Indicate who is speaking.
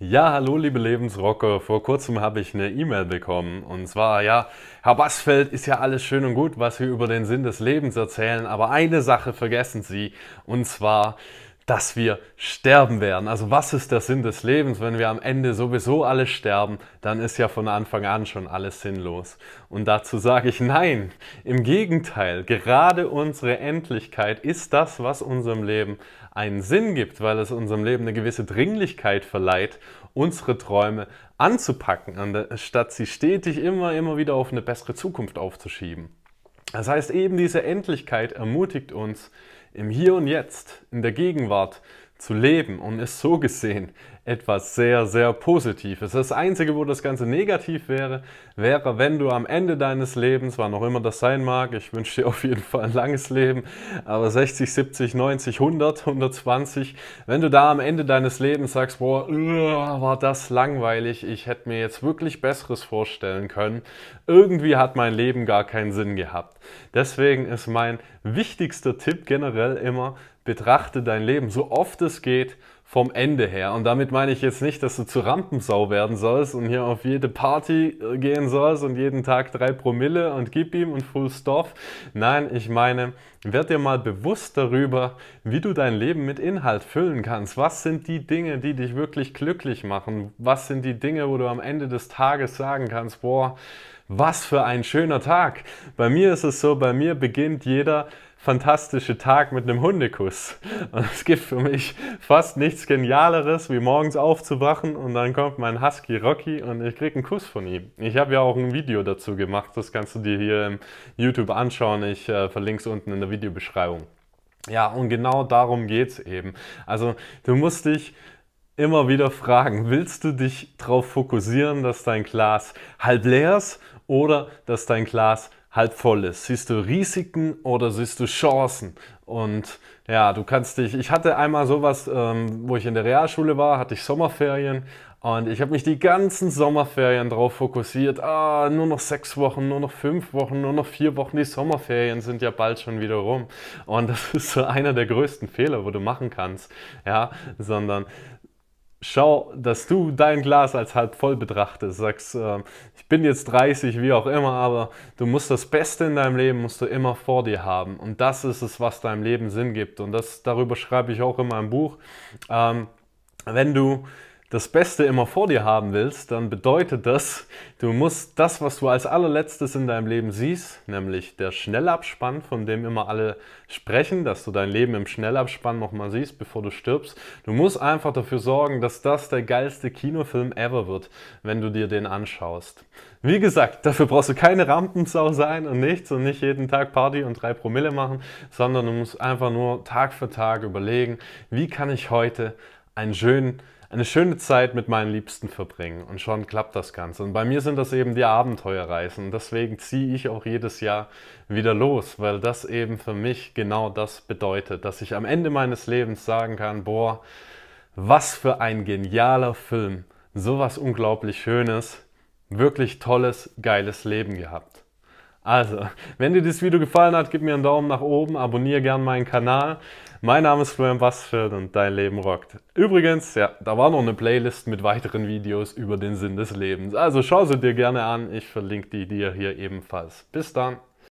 Speaker 1: Ja, hallo liebe Lebensrocker. Vor kurzem habe ich eine E-Mail bekommen und zwar, ja, Herr Basfeld ist ja alles schön und gut, was wir über den Sinn des Lebens erzählen, aber eine Sache vergessen Sie und zwar, dass wir sterben werden. Also was ist der Sinn des Lebens? Wenn wir am Ende sowieso alle sterben, dann ist ja von Anfang an schon alles sinnlos. Und dazu sage ich nein. Im Gegenteil, gerade unsere Endlichkeit ist das, was unserem Leben einen Sinn gibt, weil es unserem Leben eine gewisse Dringlichkeit verleiht, unsere Träume anzupacken, anstatt sie stetig immer, immer wieder auf eine bessere Zukunft aufzuschieben. Das heißt, eben diese Endlichkeit ermutigt uns, im Hier und Jetzt, in der Gegenwart, zu leben und ist so gesehen etwas sehr, sehr Positives. Das Einzige, wo das Ganze negativ wäre, wäre, wenn du am Ende deines Lebens, wann auch immer das sein mag, ich wünsche dir auf jeden Fall ein langes Leben, aber 60, 70, 90, 100, 120, wenn du da am Ende deines Lebens sagst, boah, war das langweilig, ich hätte mir jetzt wirklich Besseres vorstellen können, irgendwie hat mein Leben gar keinen Sinn gehabt. Deswegen ist mein wichtigster Tipp generell immer, betrachte dein Leben so oft es geht vom Ende her. Und damit meine ich jetzt nicht, dass du zur Rampensau werden sollst und hier auf jede Party äh, gehen sollst und jeden Tag drei Promille und gib ihm und full stuff. Nein, ich meine, werd dir mal bewusst darüber, wie du dein Leben mit Inhalt füllen kannst. Was sind die Dinge, die dich wirklich glücklich machen? Was sind die Dinge, wo du am Ende des Tages sagen kannst, boah, was für ein schöner Tag. Bei mir ist es so, bei mir beginnt jeder fantastische Tag mit einem Hundekuss. Und es gibt für mich fast nichts Genialeres, wie morgens aufzuwachen und dann kommt mein Husky Rocky und ich kriege einen Kuss von ihm. Ich habe ja auch ein Video dazu gemacht, das kannst du dir hier im YouTube anschauen. Ich äh, verlinke es unten in der Videobeschreibung. Ja, und genau darum geht es eben. Also du musst dich immer wieder fragen, willst du dich darauf fokussieren, dass dein Glas halb leer ist oder dass dein Glas halb voll ist. Siehst du Risiken oder siehst du Chancen? Und ja, du kannst dich, ich hatte einmal sowas, ähm, wo ich in der Realschule war, hatte ich Sommerferien und ich habe mich die ganzen Sommerferien darauf fokussiert, ah, nur noch sechs Wochen, nur noch fünf Wochen, nur noch vier Wochen, die Sommerferien sind ja bald schon wieder rum. Und das ist so einer der größten Fehler, wo du machen kannst, ja, sondern schau, dass du dein Glas als halb voll betrachtest. Sagst, äh, ich bin jetzt 30, wie auch immer, aber du musst das Beste in deinem Leben musst du immer vor dir haben. Und das ist es, was deinem Leben Sinn gibt. Und das darüber schreibe ich auch in meinem Buch. Ähm, wenn du das Beste immer vor dir haben willst, dann bedeutet das, du musst das, was du als allerletztes in deinem Leben siehst, nämlich der Schnellabspann, von dem immer alle sprechen, dass du dein Leben im Schnellabspann nochmal siehst, bevor du stirbst. Du musst einfach dafür sorgen, dass das der geilste Kinofilm ever wird, wenn du dir den anschaust. Wie gesagt, dafür brauchst du keine Rampensau sein und nichts und nicht jeden Tag Party und drei Promille machen, sondern du musst einfach nur Tag für Tag überlegen, wie kann ich heute einen schönen eine schöne Zeit mit meinen Liebsten verbringen. Und schon klappt das Ganze. Und bei mir sind das eben die Abenteuerreisen. Und deswegen ziehe ich auch jedes Jahr wieder los, weil das eben für mich genau das bedeutet, dass ich am Ende meines Lebens sagen kann, boah, was für ein genialer Film. Sowas unglaublich Schönes, wirklich tolles, geiles Leben gehabt. Also, wenn dir das Video gefallen hat, gib mir einen Daumen nach oben, abonniere gern meinen Kanal. Mein Name ist Florian Bassfeld und dein Leben rockt. Übrigens, ja, da war noch eine Playlist mit weiteren Videos über den Sinn des Lebens. Also schau sie dir gerne an, ich verlinke die dir hier ebenfalls. Bis dann!